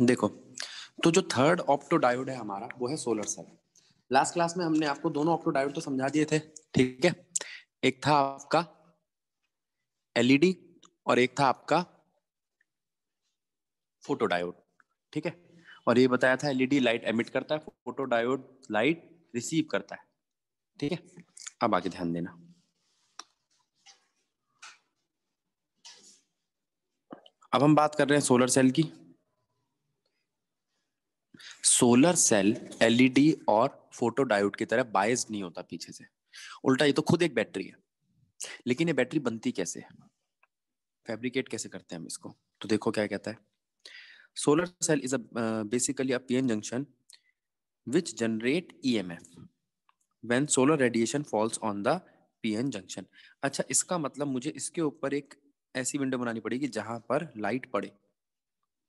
देखो तो जो थर्ड ऑप्टो डायोड है हमारा वो है सोलर सेल लास्ट क्लास में हमने आपको दोनों ऑप्टो डायोड तो समझा दिए थे ठीक है एक था आपका एलईडी e और एक था आपका फोटो डायोड ठीक है और ये बताया था एलईडी लाइट एमिट करता है फोटो डायोड लाइट रिसीव करता है ठीक है अब आगे ध्यान देना अब हम बात कर रहे हैं सोलर सेल की सोलर सेल एलईडी और फोटोडायोड की तरह बायस नहीं होता पीछे से उल्टा ये तो खुद एक बैटरी है लेकिन ये बैटरी बनती कैसे है फैब्रिकेट कैसे करते हैं हम इसको तो देखो क्या कहता है solar cell is a basically a PN junction which generate EMF when solar radiation falls on the PN junction अच्छा इसका मतलब मुझे इसके ऊपर एक ऐसी विंडो बनानी पड़ेगी जहां पर लाइट पड़े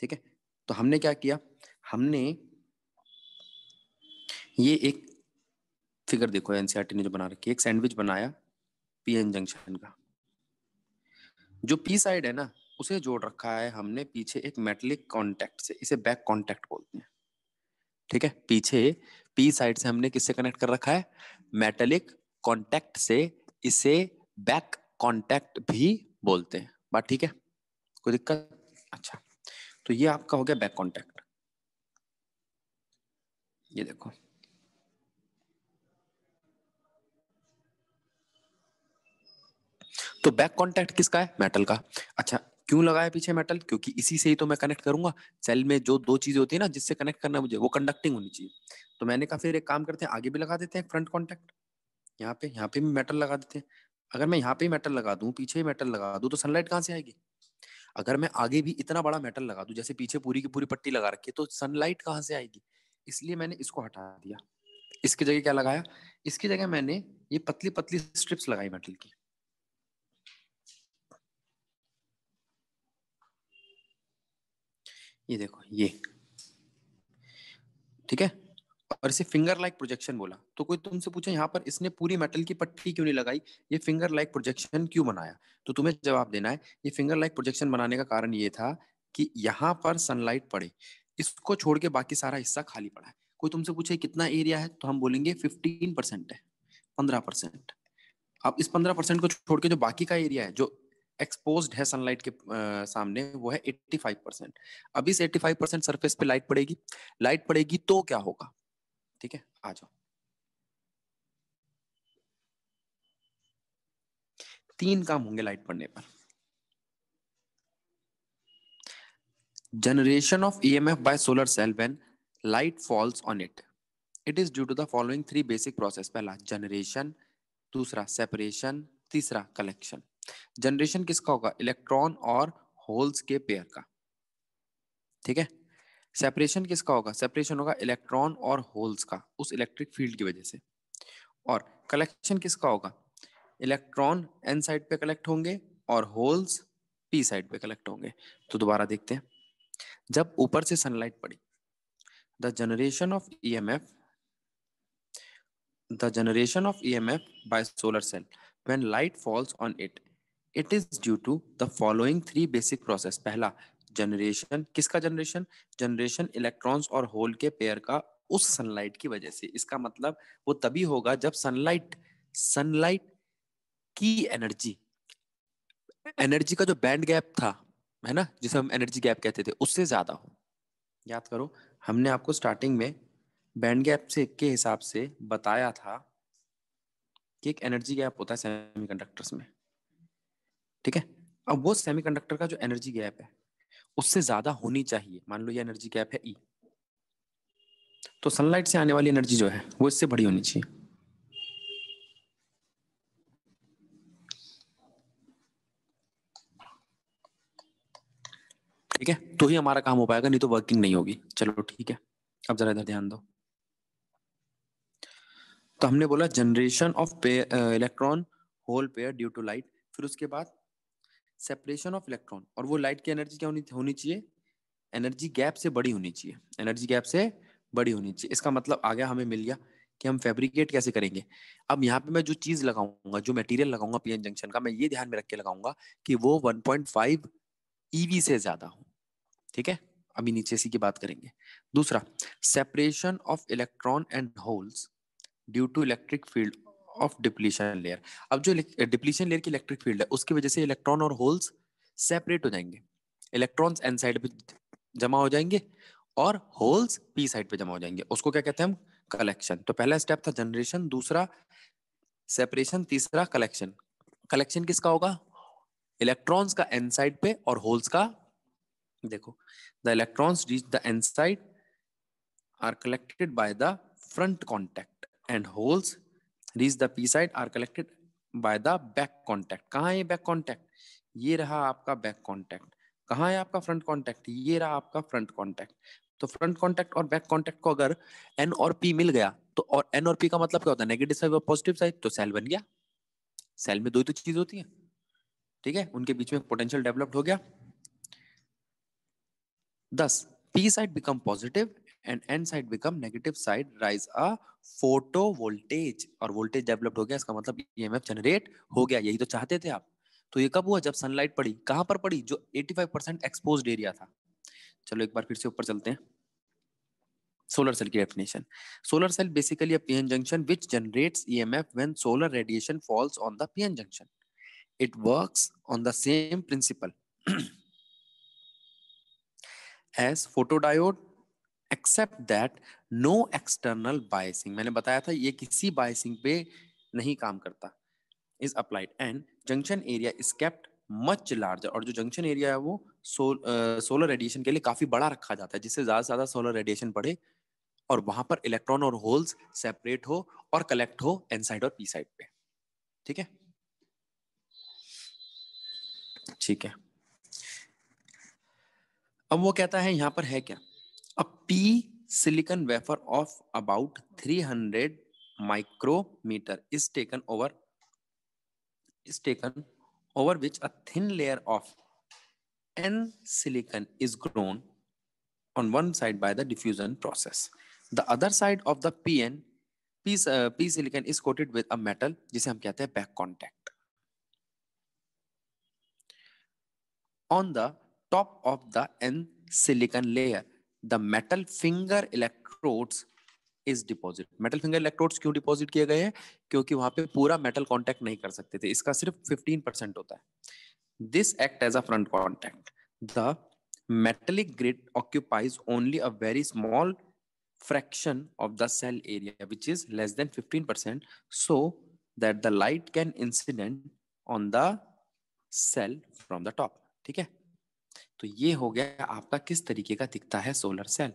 ठीक है तो हमने क्या किया हमने ये एक फिगर देखो एनसीआरटी e ने जो बना रखी है एक सैंडविच बनाया पीएन जंक्शन का जो पी साइड है ना उसे जोड़ रखा है हमने पीछे एक मेटलिक कॉन्टेक्ट से इसे बैक कॉन्टेक्ट बोलते हैं ठीक है पीछे पी साइड से हमने किससे कनेक्ट कर रखा है मेटलिक कॉन्टेक्ट से इसे बैक कॉन्टेक्ट भी बोलते हैं बात ठीक है कोई दिक्कत अच्छा तो ये आपका हो गया बैक कॉन्टेक्ट ये देखो तो बैक कॉन्टैक्ट किसका है मेटल का अच्छा क्यों लगाया पीछे मेटल क्योंकि इसी से ही तो मैं कनेक्ट करूंगा सेल में जो दो चीजें होती है ना जिससे कनेक्ट करना मुझे वो कंडक्टिंग होनी चाहिए तो मैंने कहा फिर एक काम करते हैं आगे भी लगा देते हैं फ्रंट कॉन्टैक्ट यहाँ पे यहाँ पे भी मेटल लगा देते हैं अगर मैं यहाँ पे मेटल लगा दू पीछे मेटल लगा दू तो सनलाइट कहाँ से आएगी अगर मैं आगे भी इतना बड़ा मेटल लगा दू जैसे पीछे पूरी की पूरी पट्टी लगा रखी है तो सनलाइट कहाँ से आएगी इसलिए मैंने इसको हटा दिया इसकी जगह क्या लगाया इसकी जगह मैंने ये पतली पतली स्ट्रिप्स लगाई मेटल की ये देखो ये ठीक है और इसे फिंगर लाइक प्रोजेक्शन बोला तो कोई तुमसे पूछे यहाँ पर इसने पूरी मेटल की पट्टी क्यों नहीं लगाई ये फिंगर लाइक प्रोजेक्शन क्यों बनाया तो तुम्हें जवाब देना है ये फिंगर लाइक प्रोजेक्शन बनाने का कारण ये था कि यहाँ पर सनलाइट पड़े इसको छोड़ के बाकी सारा हिस्सा खाली पड़ा है कोई तुमसे पूछे कितना एरिया है तो हम बोलेंगे फिफ्टीन है पंद्रह अब इस पंद्रह को छोड़ के जो बाकी का एरिया है जो एक्सपोज है सनलाइट के आ, सामने वो है एट्टी फाइव परसेंट अब इस एट्टी फाइव परसेंट सर्फेस पे लाइट पड़ेगी लाइट पड़ेगी तो क्या होगा ठीक है आ जाओ तीन काम होंगे लाइट पड़ने पर generation of E M F by solar cell when light falls on it it is due to the following three basic process पहला जनरेशन दूसरा सेपरेशन तीसरा कलेक्शन जनरेशन किसका होगा इलेक्ट्रॉन और होल्स के पेयर का ठीक है सेपरेशन किसका होगा सेपरेशन होगा इलेक्ट्रॉन और होल्स का उस इलेक्ट्रिक फील्ड की वजह से और कलेक्शन किसका होगा इलेक्ट्रॉन एन साइड पे कलेक्ट होंगे और होल्स पी साइड पे कलेक्ट होंगे तो दोबारा देखते हैं जब ऊपर से सनलाइट पड़ी the generation of E M F the generation of E M F by solar cell when light falls on it it is due to the following three basic process पहला जनरेशन किसका generation generation electrons और hole के pair का उस sunlight की वजह से इसका मतलब वो तभी होगा जब सनलाइट सनलाइट की एनर्जी एनर्जी का जो बैंड गैप था है ना जिसे हम एनर्जी गैप कहते थे उससे ज्यादा हो याद करो हमने आपको स्टार्टिंग में बैंड गैप से के हिसाब से बताया था कि एक एनर्जी गैप होता है सेमीकंडक्टर्स में ठीक है अब वो सेमीकंडक्टर का जो एनर्जी गैप है उससे ज्यादा होनी चाहिए मान लो ये एनर्जी गैप है ई e। तो सनलाइट से आने वाली एनर्जी जो है वो इससे बड़ी होनी चाहिए ठीक है तो ही हमारा काम हो पाएगा नहीं तो वर्किंग नहीं होगी चलो ठीक है अब जरा इधर ध्यान दो तो हमने बोला generation of electron hole pair due to light फिर उसके बाद सेपरेशन ऑफ इलेक्ट्रॉन और वो लाइट की एनर्जी क्या होनी होनी चाहिए एनर्जी गैप से बड़ी होनी चाहिए एनर्जी गैप से बड़ी होनी चाहिए इसका मतलब आ गया हमें मिल गया कि हम फैब्रिकेट कैसे करेंगे अब यहाँ पे मैं जो चीज लगाऊंगा जो मटेरियल लगाऊंगा पीएन जंक्शन का मैं ये ध्यान में रख के लगाऊंगा कि वो 1.5 ईवी e से ज्यादा हो ठीक है अभी नीचे इसी की बात करेंगे दूसरा separation of electron and holes due to electric field of depletion layer अब जो डिप्लीशन लेयर eh, की इलेक्ट्रिक फील्ड है उसकी वजह से इलेक्ट्रॉन और होल्स सेपरेट हो जाएंगे इलेक्ट्रॉन्स एन साइड पे जमा हो जाएंगे और होल्स पी साइड पे जमा हो जाएंगे उसको क्या कहते हैं हम कलेक्शन तो पहला स्टेप था जनरेशन दूसरा सेपरेशन तीसरा कलेक्शन कलेक्शन किसका होगा इलेक्ट्रॉन्स का एन साइड पे और होल्स का देखो the electrons reach the N side are collected by the front contact and holes reach the P side are collected by the back contact कहाँ है बैक कॉन्टैक्ट ये रहा आपका बैक कॉन्टैक्ट कहाँ है आपका फ्रंट कॉन्टैक्ट ये रहा आपका फ्रंट कॉन्टैक्ट तो फ्रंट कॉन्टैक्ट और बैक कॉन्टैक्ट को अगर एन और पी मिल गया तो और एन और पी का मतलब क्या होता है नेगेटिव साइड और पॉजिटिव साइड तो सेल बन गया सेल में दो ही तो चीज होती है ठीक है उनके बीच में पोटेंशियल डेवलप्ड हो गया thus P side become positive and N side become negative side rise a photo voltage और वोल्टेज डेवलप्ड हो गया इसका मतलब ईएमएफ e जनरेट हो हम्म। गया यही तो चाहते थे आप तो ये कब हुआ जब सनलाइट पड़ी कहां पर पड़ी जो 85 परसेंट एक्सपोज एरिया था चलो एक बार फिर से ऊपर चलते हैं सोलर सेल की definition solar cell basically P N junction which generates F when solar radiation falls on the N junction it work on the same principle as photodiode except that no external biasing मैंने बताया था ये किसी biasing पे नहीं काम करता is applied and junction area is kept much larger और जो जंक्शन एरिया है वो सोलर रेडिएशन के लिए काफी बड़ा रखा जाता है जिससे ज्यादा से ज्यादा सोलर रेडिएशन पड़े और वहां पर इलेक्ट्रॉन और होल्स सेपरेट हो और कलेक्ट हो एन साइड और पी साइड पे ठीक है ठीक है अब वो कहता है यहां पर है क्या अब P silicon wafer of about 300 micrometer is taken over is taken over which a thin layer of n silicon is grown on one side by the diffusion process the other side of the pn p, uh, p silicon is coated with a metal जिसे हम कहते हैं back contact on the top of the n silicon layer the metal finger electrodes is deposit metal finger electrodes क्यों deposit किए गए हैं क्योंकि वहां पे पूरा मेटल कांटेक्ट नहीं कर सकते थे इसका सिर्फ 15 परसेंट होता है this act as a front contact the metallic grid occupies only a very small fraction of the cell area which is less than 15% so that the light can incident on the cell from the top ठीक है तो ये हो गया आपका किस तरीके का दिखता है सोलर सेल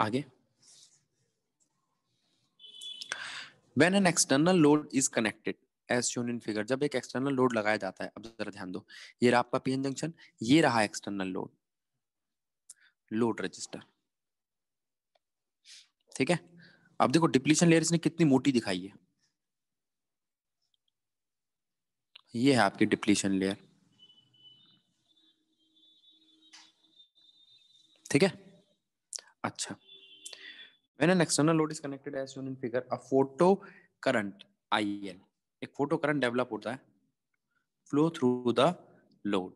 आगे when an external load is connected as shown in figure जब एक एक्सटर्नल लोड लगाया जाता है अब जरा ध्यान दो ये रहा आपका पीएन जंक्शन ये रहा एक्सटर्नल लोड लोड रजिस्टर ठीक है अब देखो डिप्लीशन लेयर इसने कितनी मोटी दिखाई है ये है आपकी डिप्लीशन लेयर ठीक है अच्छा when an external load is connected as shown in figure a photo current IL एक फोटो करंट डेवलप होता है flow through the load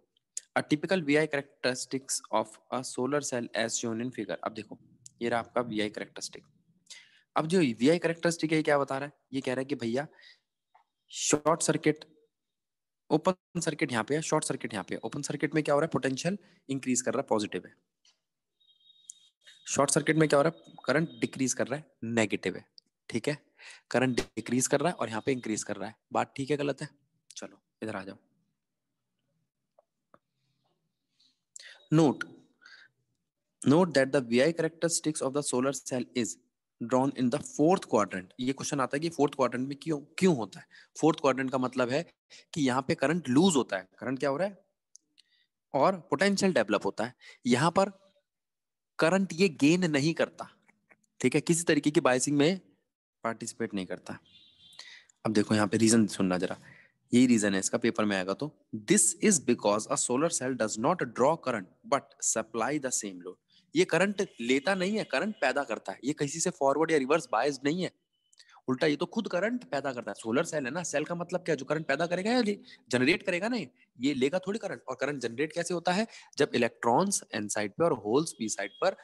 a typical VI characteristics of a solar cell as shown in figure अब देखो ये रहा आपका VI characteristic अब जो वी आई करेक्टरिस्टिक है क्या बता रहा है ये कह रहा है कि भैया शॉर्ट सर्किट ओपन सर्किट यहाँ पे है शॉर्ट सर्किट यहाँ पे ओपन सर्किट में क्या हो रहा है पोटेंशियल इंक्रीज कर रहा है पॉजिटिव है शॉर्ट सर्किट में क्या हो रहा है करंट डिक्रीज कर रहा है नेगेटिव है ठीक है करंट डिक्रीज कर रहा है और यहाँ पे इंक्रीज कर रहा है बात ठीक है गलत है चलो इधर आ जाओ note note that the V I characteristics of the solar cell is drawn in the fourth quadrant ये क्वेश्चन आता है कि फोर्थ क्वाड्रेंट में क्यों क्यों होता है फोर्थ क्वाड्रेंट का मतलब है कि यहाँ पे करंट लूज होता है करंट क्या हो रहा है और पोटेंशियल डेवलप होता है यहाँ पर करंट ये गेन नहीं करता ठीक है किसी तरीके की बायसिंग में पार्टिसिपेट नहीं करता अब देखो यहाँ पे रीजन सुनना जरा यही रीजन है इसका पेपर में आएगा तो this is because a solar cell does not draw current but supply the same load ये करंट लेता नहीं है करंट पैदा करता है ये किसी से फॉरवर्ड या रिवर्स बायस नहीं है उल्टा ये तो खुद करंट पैदा करता है सोलर सेल है ना सेल का मतलब क्या जो करंट पैदा करेगा या जनरेट करेगा ना ये लेगा थोड़ी करंट और करंट जनरेट कैसे होता है जब इलेक्ट्रॉन्स एन साइड पे और होल्स बी साइड पर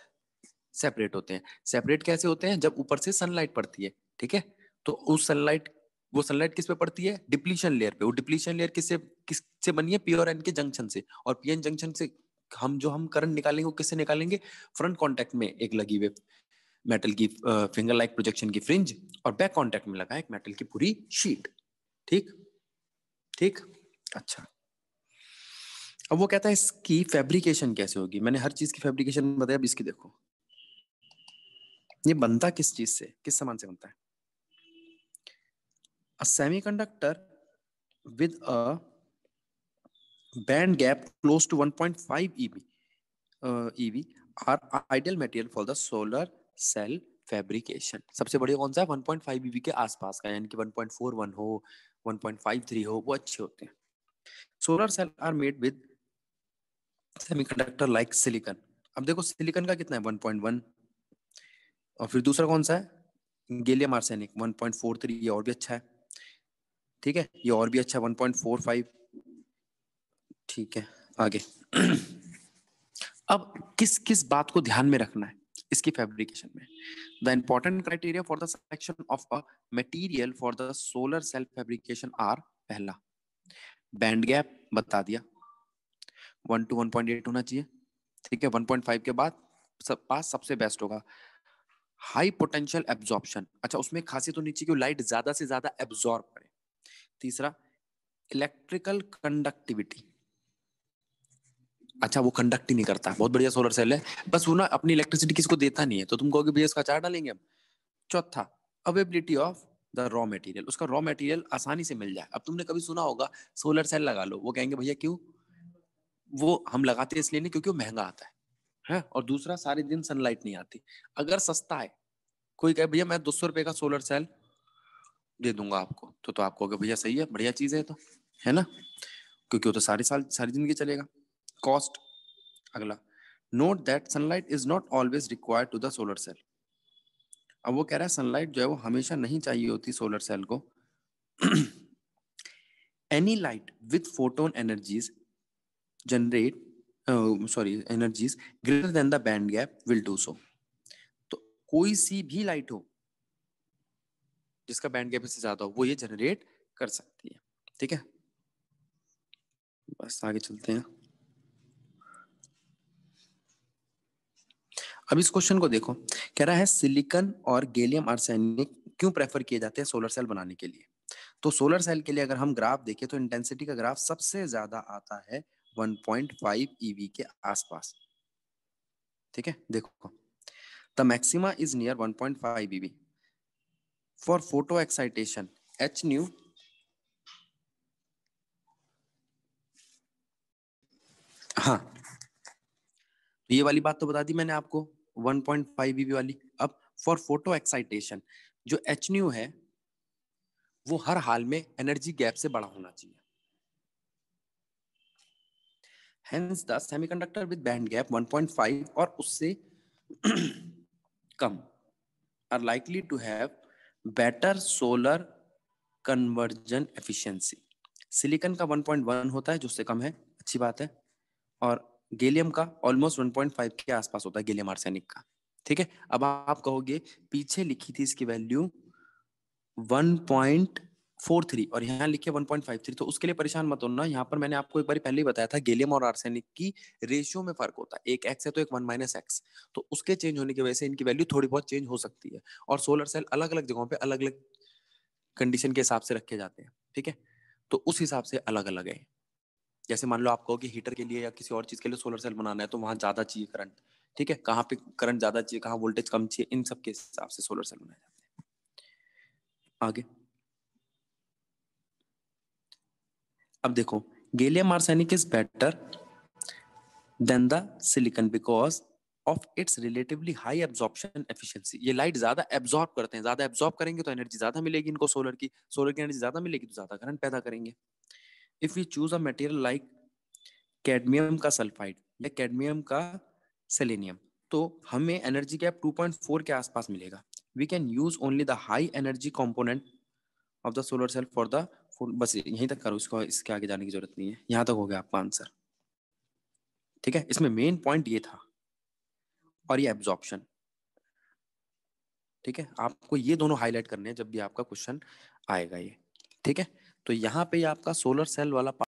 सेपरेट होते हैं सेपरेट कैसे होते हैं जब ऊपर से सनलाइट पड़ती है ठीक है तो उस सनलाइट वो सनलाइट किस पे पड़ती है डिप्लीशन लेयर पे वो डिप्लीशन लेयर किससे किससे बनी है पी और एन के जंक्शन से और पी एन जंक्शन से हम जो हम करंट निकालेंगे वो किससे निकालेंगे फ्रंट कॉन्टेक्ट में एक लगी हुई मेटल की फिंगर लाइक प्रोजेक्शन की फ्रिंज और बैक कॉन्टेक्ट में लगा एक मेटल की पूरी शीट ठीक ठीक अच्छा अब वो कहता है इसकी फैब्रिकेशन कैसे होगी मैंने हर चीज की फैब्रिकेशन बताया अब इसकी देखो ये बनता किस चीज से किस सामान से बनता है semiconductor with a band gap close to 1.5 eV, uh, EV are ideal material for the solar cell fabrication. सबसे बढ़िया कौन सा है 1.5 बीबी के आसपास का यानी कि 1.41 हो 1.53 हो वो अच्छे होते हैं solar cell are made with semiconductor like silicon अब देखो सिलिकॉन का कितना है 1.1 और फिर दूसरा कौन सा है गेलियम आर्सेनिक 1.43 ये और भी अच्छा है ठीक है ये और भी अच्छा 1.45 ठीक है आगे अब किस किस बात को ध्यान में रखना है इसकी फैब्रिकेशन में the important criteria for the selection of a material for the solar cell fabrication are पहला बैंड गैप बता दिया one two one point eight होना चाहिए ठीक है वन पॉइंट फाइव के बाद सब पास सबसे बेस्ट होगा हाई पोटेंशियल एब्जॉर्प्शन अच्छा उसमें खासियत होनी चाहिए कि लाइट ज्यादा से ज्यादा एब्जॉर्ब करे तीसरा इलेक्ट्रिकल कंडक्टिविटी अच्छा वो कंडक्ट ही नहीं करता बहुत बढ़िया सोलर सेल है बस वो ना अपनी इलेक्ट्रिसिटी किसको देता नहीं है तो तुम कहोगे भैया इसका चार डालेंगे हम चौथा availability of the raw material उसका रॉ मटेरियल आसानी से मिल जाए अब तुमने कभी सुना होगा सोलर सेल लगा लो वो कहेंगे भैया क्यों वो हम लगाते इसलिए नहीं क्योंकि वो महंगा आता है है और दूसरा सारे दिन सनलाइट नहीं आती अगर सस्ता है कोई कहे भैया मैं दो सौ रुपए का सोलर सेल दे दूंगा आपको तो तो आप कहोगे भैया सही है बढ़िया चीज़ है तो है ना क्योंकि वो तो सारे साल सारी जिंदगी चलेगा कॉस्ट अगला note that sunlight is not always required to the solar cell अब वो कह रहा है सनलाइट जो है वो हमेशा नहीं चाहिए होती सोलर सेल को any light with photon energies generate sorry energies greater than the band gap will do so तो कोई सी भी लाइट हो जिसका बैंड गैप इससे ज्यादा हो वो ये जनरेट कर सकती है ठीक है बस आगे चलते हैं अब इस क्वेश्चन को देखो कह रहा है सिलिकन और गैलियम आर्सेनिक क्यों प्रेफर किए जाते हैं सोलर सेल बनाने के लिए तो सोलर सेल के लिए अगर हम ग्राफ देखें तो इंटेंसिटी का ग्राफ सबसे ज्यादा आता है 1.5 ईवी के आसपास ठीक है देखो the maxima is near 1.5 eV for photo excitation h nu हाँ ये वाली बात तो बता दी मैंने आपको 1.5 ईबी वाली अब फॉर फोटो एक्साइटेशन जो एच न्यू है वो हर हाल में एनर्जी गैप से बड़ा होना चाहिए hence the semiconductor with band gap 1.5 or usse kam are likely to have better solar conversion efficiency silicon का 1.1 होता है जो उससे कम है अच्छी बात है और गेलियम का ऑलमोस्ट 1.5 के आसपास होता है गेलियम आर्सेनिक का ठीक है अब आप कहोगे पीछे लिखी थी इसकी वैल्यू 1.43 और यहाँ लिखे 1.53 तो उसके लिए परेशान मत होना यहाँ पर मैंने आपको एक बार पहले ही बताया था गेलियम और आर्सेनिक की रेशियो में फर्क होता है एक एक्स है तो एक वन माइनस एक्स तो उसके चेंज होने की वजह से इनकी वैल्यू थोड़ी बहुत चेंज हो सकती है और सोलर सेल अलग अलग जगहों पर अलग अलग कंडीशन के हिसाब से रखे जाते हैं ठीक है तो उस हिसाब से अलग अलग है जैसे मान लो आप कहो कि हीटर के लिए या किसी और चीज के लिए सोलर सेल बनाना है तो वहां ज्यादा चाहिए करंट ठीक है कहाँ पे करंट ज्यादा चाहिए कहाँ वोल्टेज कम चाहिए इन सब के हिसाब से सोलर सेल बनाए जाते हैं आगे अब देखो gallium arsenic is better than the silicon because of its relatively high absorption efficiency ये लाइट ज्यादा एब्जॉर्ब करते हैं ज्यादा एब्जॉर्ब करेंगे तो एनर्जी ज्यादा मिलेगी इनको सोलर की सोलर की एनर्जी ज्यादा मिलेगी तो ज्यादा करंट पैदा करेंगे if we choose a material like cadmium का सल्फाइड या कैडमियम का सेलेनियम तो हमें एनर्जी गैप 2.4 के आसपास मिलेगा we can use only the high energy component of the solar cell for the बस यहीं तक करो इसको इसके आगे जाने की जरूरत नहीं है यहां तक हो गया आपका आंसर ठीक है इसमें मेन पॉइंट ये था और ये एब्जॉर्प्शन ठीक है आपको ये दोनों हाईलाइट करने हैं जब भी आपका क्वेश्चन आएगा ये ठीक है तो यहाँ पे आपका सोलर सेल वाला